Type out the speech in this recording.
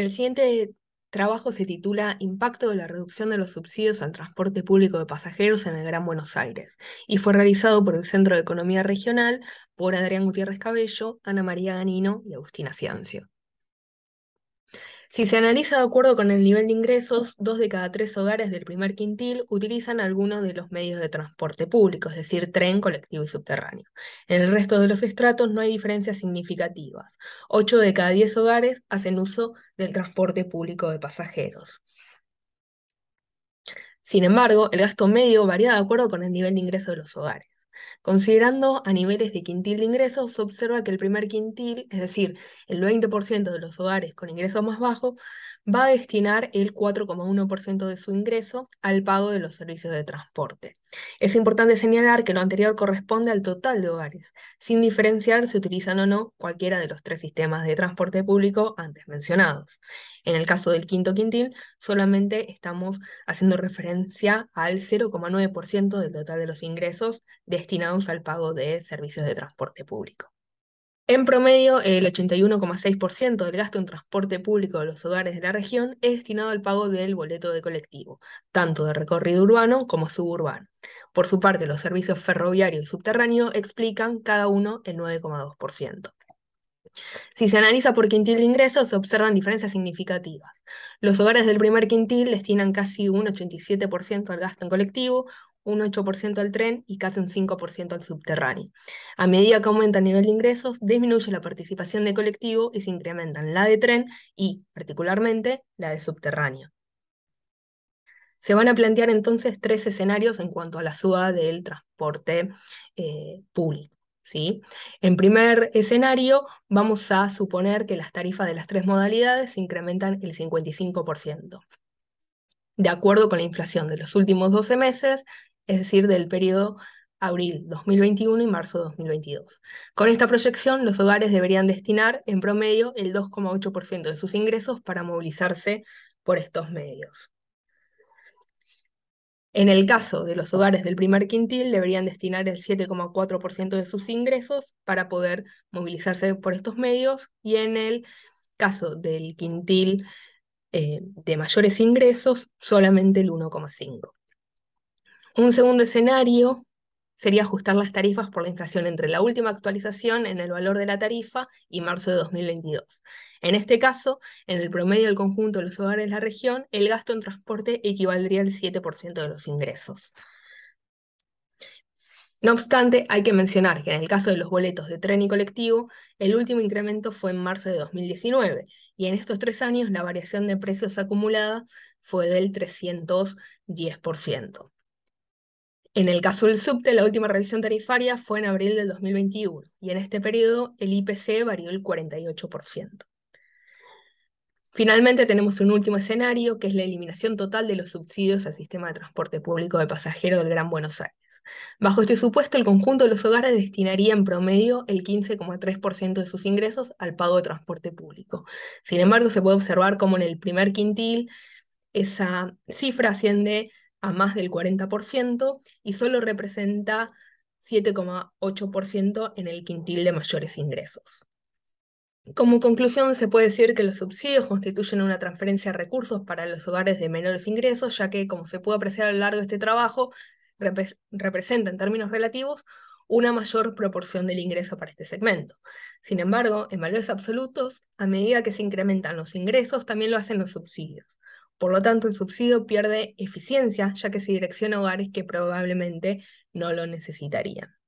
El siguiente trabajo se titula Impacto de la reducción de los subsidios al transporte público de pasajeros en el Gran Buenos Aires y fue realizado por el Centro de Economía Regional por Adrián Gutiérrez Cabello, Ana María Ganino y Agustina Ciancio. Si se analiza de acuerdo con el nivel de ingresos, dos de cada tres hogares del primer quintil utilizan algunos de los medios de transporte público, es decir, tren, colectivo y subterráneo. En el resto de los estratos no hay diferencias significativas. Ocho de cada diez hogares hacen uso del transporte público de pasajeros. Sin embargo, el gasto medio varía de acuerdo con el nivel de ingreso de los hogares. Considerando a niveles de quintil de ingresos, se observa que el primer quintil, es decir, el 20% de los hogares con ingresos más bajos, va a destinar el 4,1% de su ingreso al pago de los servicios de transporte. Es importante señalar que lo anterior corresponde al total de hogares, sin diferenciar si utilizan o no cualquiera de los tres sistemas de transporte público antes mencionados. En el caso del quinto quintil, solamente estamos haciendo referencia al 0,9% del total de los ingresos destinados al pago de servicios de transporte público. En promedio, el 81,6% del gasto en transporte público de los hogares de la región es destinado al pago del boleto de colectivo, tanto de recorrido urbano como suburbano. Por su parte, los servicios ferroviario y subterráneo explican cada uno el 9,2%. Si se analiza por quintil de ingresos, se observan diferencias significativas. Los hogares del primer quintil destinan casi un 87% al gasto en colectivo, un 8% al tren y casi un 5% al subterráneo. A medida que aumenta el nivel de ingresos, disminuye la participación de colectivo y se incrementan la de tren y, particularmente, la de subterráneo. Se van a plantear entonces tres escenarios en cuanto a la suba del transporte eh, público. ¿sí? En primer escenario, vamos a suponer que las tarifas de las tres modalidades se incrementan el 55%. De acuerdo con la inflación de los últimos 12 meses, es decir, del periodo abril 2021 y marzo 2022. Con esta proyección, los hogares deberían destinar en promedio el 2,8% de sus ingresos para movilizarse por estos medios. En el caso de los hogares del primer quintil, deberían destinar el 7,4% de sus ingresos para poder movilizarse por estos medios y en el caso del quintil eh, de mayores ingresos, solamente el 1,5%. Un segundo escenario sería ajustar las tarifas por la inflación entre la última actualización en el valor de la tarifa y marzo de 2022. En este caso, en el promedio del conjunto de los hogares de la región, el gasto en transporte equivaldría al 7% de los ingresos. No obstante, hay que mencionar que en el caso de los boletos de tren y colectivo, el último incremento fue en marzo de 2019 y en estos tres años la variación de precios acumulada fue del 310%. En el caso del subte, la última revisión tarifaria fue en abril del 2021 y en este periodo el IPC varió el 48%. Finalmente tenemos un último escenario que es la eliminación total de los subsidios al sistema de transporte público de pasajeros del Gran Buenos Aires. Bajo este supuesto, el conjunto de los hogares destinaría en promedio el 15,3% de sus ingresos al pago de transporte público. Sin embargo, se puede observar como en el primer quintil esa cifra asciende a más del 40% y solo representa 7,8% en el quintil de mayores ingresos. Como conclusión, se puede decir que los subsidios constituyen una transferencia de recursos para los hogares de menores ingresos, ya que, como se puede apreciar a lo largo de este trabajo, representa en términos relativos una mayor proporción del ingreso para este segmento. Sin embargo, en valores absolutos, a medida que se incrementan los ingresos, también lo hacen los subsidios. Por lo tanto, el subsidio pierde eficiencia, ya que se direcciona a hogares que probablemente no lo necesitarían.